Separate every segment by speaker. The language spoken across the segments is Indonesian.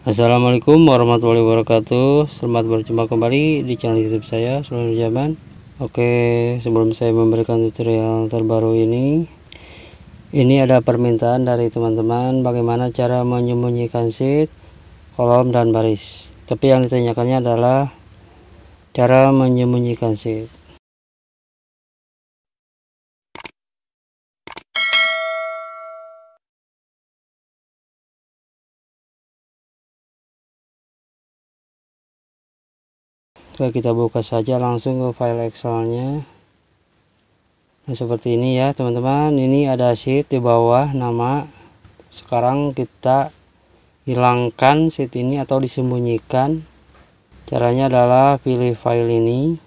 Speaker 1: Assalamualaikum warahmatullahi wabarakatuh Selamat berjumpa kembali di channel youtube saya Seluruh Zaman Oke sebelum saya memberikan tutorial terbaru ini Ini ada permintaan dari teman-teman Bagaimana cara menyembunyikan seat Kolom dan baris Tapi yang ditanyakannya adalah Cara menyembunyikan seat Oke kita buka saja langsung ke file excelnya nah, seperti ini ya teman-teman ini ada sheet di bawah nama sekarang kita hilangkan sheet ini atau disembunyikan caranya adalah pilih file ini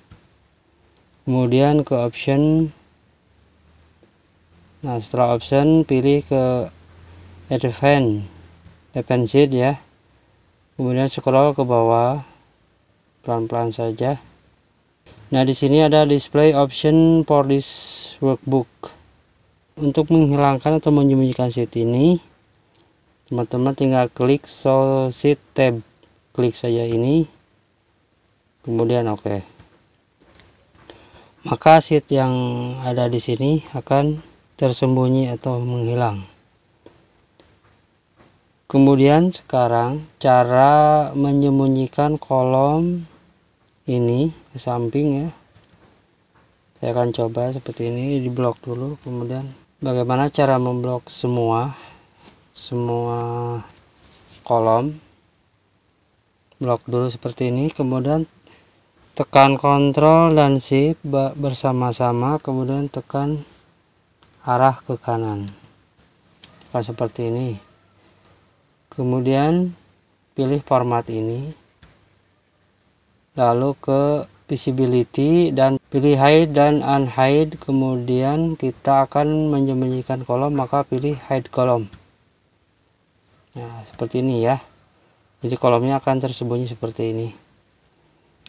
Speaker 1: kemudian ke option nah setelah option pilih ke advanced. advanced ya kemudian scroll ke bawah pelan-pelan saja nah di sini ada display option for this workbook untuk menghilangkan atau menyembunyikan sheet ini teman-teman tinggal klik show sheet tab klik saja ini kemudian oke okay. maka sheet yang ada di sini akan tersembunyi atau menghilang kemudian sekarang cara menyembunyikan kolom ini ke samping ya saya akan coba seperti ini di blok dulu kemudian bagaimana cara memblok semua semua kolom blok dulu seperti ini kemudian tekan kontrol dan shift bersama-sama kemudian tekan arah ke kanan tekan seperti ini kemudian pilih format ini lalu ke visibility dan pilih hide dan unhide kemudian kita akan menyembunyikan kolom maka pilih hide kolom nah seperti ini ya jadi kolomnya akan tersembunyi seperti ini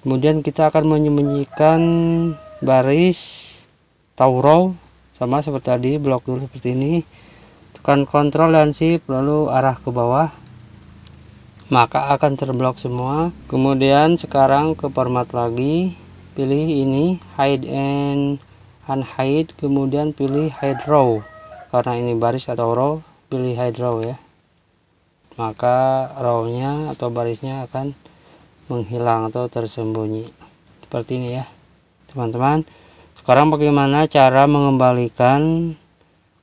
Speaker 1: kemudian kita akan menyembunyikan baris tau row sama seperti tadi blok dulu seperti ini tekan kontrol dan shift lalu arah ke bawah maka akan terblok semua kemudian sekarang ke format lagi pilih ini hide and unhide kemudian pilih hide row karena ini baris atau row pilih hide row ya maka rownya atau barisnya akan menghilang atau tersembunyi seperti ini ya teman-teman sekarang bagaimana cara mengembalikan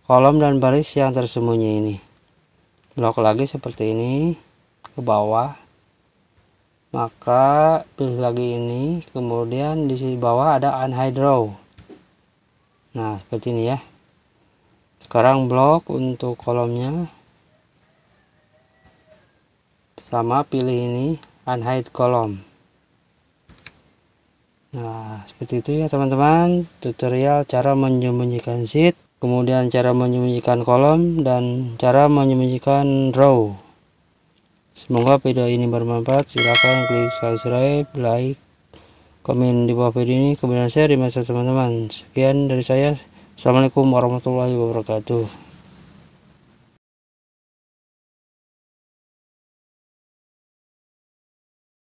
Speaker 1: kolom dan baris yang tersembunyi ini blok lagi seperti ini ke bawah maka pilih lagi ini kemudian di sini bawah ada unhydro nah seperti ini ya sekarang blok untuk kolomnya sama pilih ini unhide kolom nah seperti itu ya teman-teman tutorial cara menyembunyikan sheet kemudian cara menyembunyikan kolom dan cara menyembunyikan row Semoga video ini bermanfaat. Silahkan klik subscribe, like, komen di bawah video ini, kemudian share di masa teman-teman. Sekian dari saya. Assalamualaikum warahmatullahi wabarakatuh.